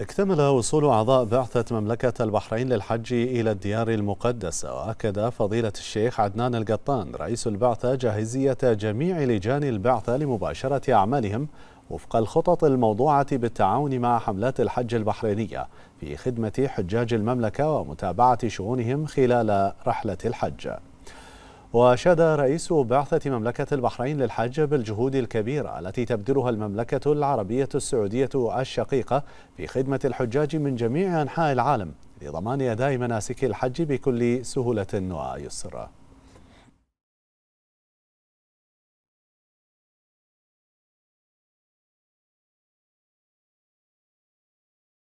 اكتمل وصول أعضاء بعثة مملكة البحرين للحج إلى الديار المقدسة وأكد فضيلة الشيخ عدنان القطان رئيس البعثة جاهزية جميع لجان البعثة لمباشرة أعمالهم وفق الخطط الموضوعة بالتعاون مع حملات الحج البحرينية في خدمة حجاج المملكة ومتابعة شؤونهم خلال رحلة الحج وأشاد رئيس بعثة مملكة البحرين للحج بالجهود الكبيرة التي تبذلها المملكة العربية السعودية الشقيقة في خدمة الحجاج من جميع أنحاء العالم لضمان أداء مناسك الحج بكل سهولة ويسر